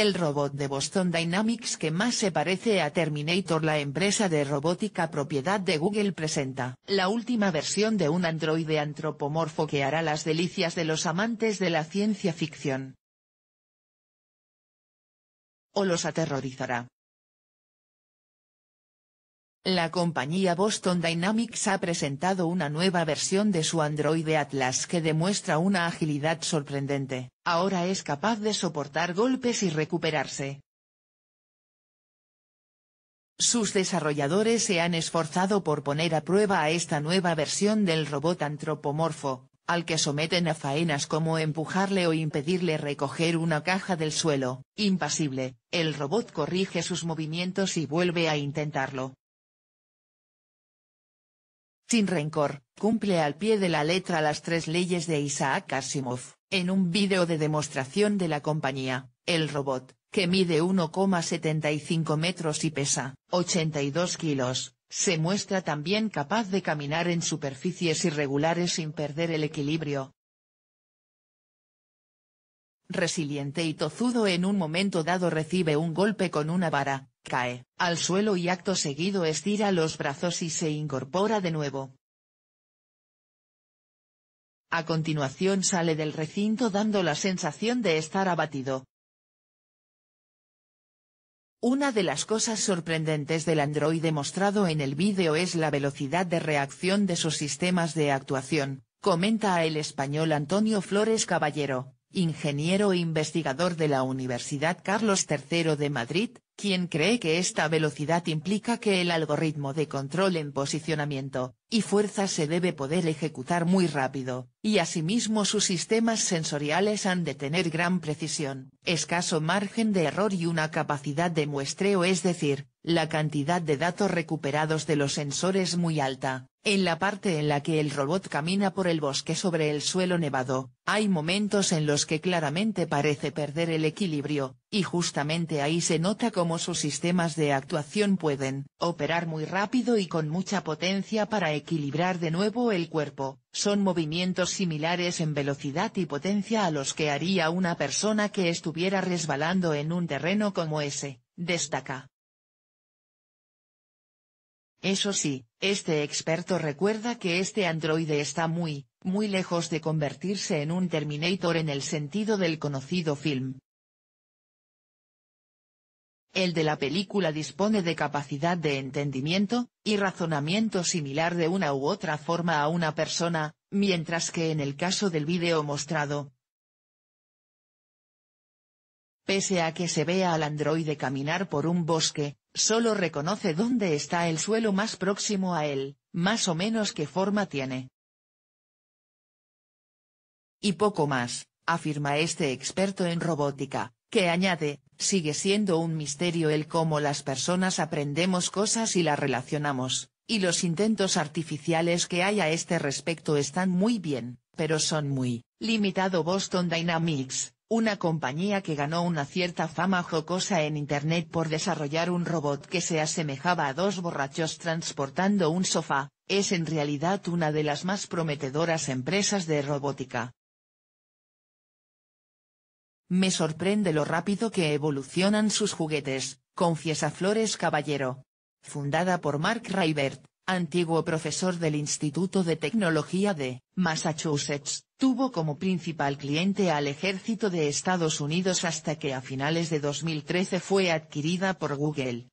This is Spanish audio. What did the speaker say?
el robot de Boston Dynamics que más se parece a Terminator la empresa de robótica propiedad de Google presenta la última versión de un androide antropomorfo que hará las delicias de los amantes de la ciencia ficción. O los aterrorizará. La compañía Boston Dynamics ha presentado una nueva versión de su Android Atlas que demuestra una agilidad sorprendente, ahora es capaz de soportar golpes y recuperarse. Sus desarrolladores se han esforzado por poner a prueba a esta nueva versión del robot antropomorfo, al que someten a faenas como empujarle o impedirle recoger una caja del suelo. Impasible, el robot corrige sus movimientos y vuelve a intentarlo sin rencor, cumple al pie de la letra las tres leyes de Isaac Asimov, en un vídeo de demostración de la compañía, el robot, que mide 1,75 metros y pesa 82 kilos, se muestra también capaz de caminar en superficies irregulares sin perder el equilibrio. Resiliente y tozudo en un momento dado recibe un golpe con una vara, Cae al suelo y acto seguido estira los brazos y se incorpora de nuevo. A continuación sale del recinto dando la sensación de estar abatido. Una de las cosas sorprendentes del androide mostrado en el vídeo es la velocidad de reacción de sus sistemas de actuación, comenta el español Antonio Flores Caballero ingeniero e investigador de la Universidad Carlos III de Madrid, quien cree que esta velocidad implica que el algoritmo de control en posicionamiento y fuerza se debe poder ejecutar muy rápido, y asimismo sus sistemas sensoriales han de tener gran precisión, escaso margen de error y una capacidad de muestreo es decir, la cantidad de datos recuperados de los sensores muy alta. En la parte en la que el robot camina por el bosque sobre el suelo nevado, hay momentos en los que claramente parece perder el equilibrio, y justamente ahí se nota cómo sus sistemas de actuación pueden operar muy rápido y con mucha potencia para equilibrar de nuevo el cuerpo, son movimientos similares en velocidad y potencia a los que haría una persona que estuviera resbalando en un terreno como ese, destaca. Eso sí, este experto recuerda que este androide está muy, muy lejos de convertirse en un Terminator en el sentido del conocido film, el de la película dispone de capacidad de entendimiento, y razonamiento similar de una u otra forma a una persona, mientras que en el caso del vídeo mostrado, pese a que se vea al androide caminar por un bosque, solo reconoce dónde está el suelo más próximo a él, más o menos qué forma tiene. Y poco más, afirma este experto en robótica, que añade, Sigue siendo un misterio el cómo las personas aprendemos cosas y las relacionamos, y los intentos artificiales que hay a este respecto están muy bien, pero son muy limitado Boston Dynamics, una compañía que ganó una cierta fama jocosa en Internet por desarrollar un robot que se asemejaba a dos borrachos transportando un sofá, es en realidad una de las más prometedoras empresas de robótica, me sorprende lo rápido que evolucionan sus juguetes, confiesa Flores Caballero. Fundada por Mark Raibert, antiguo profesor del Instituto de Tecnología de Massachusetts, tuvo como principal cliente al ejército de Estados Unidos hasta que a finales de 2013 fue adquirida por Google,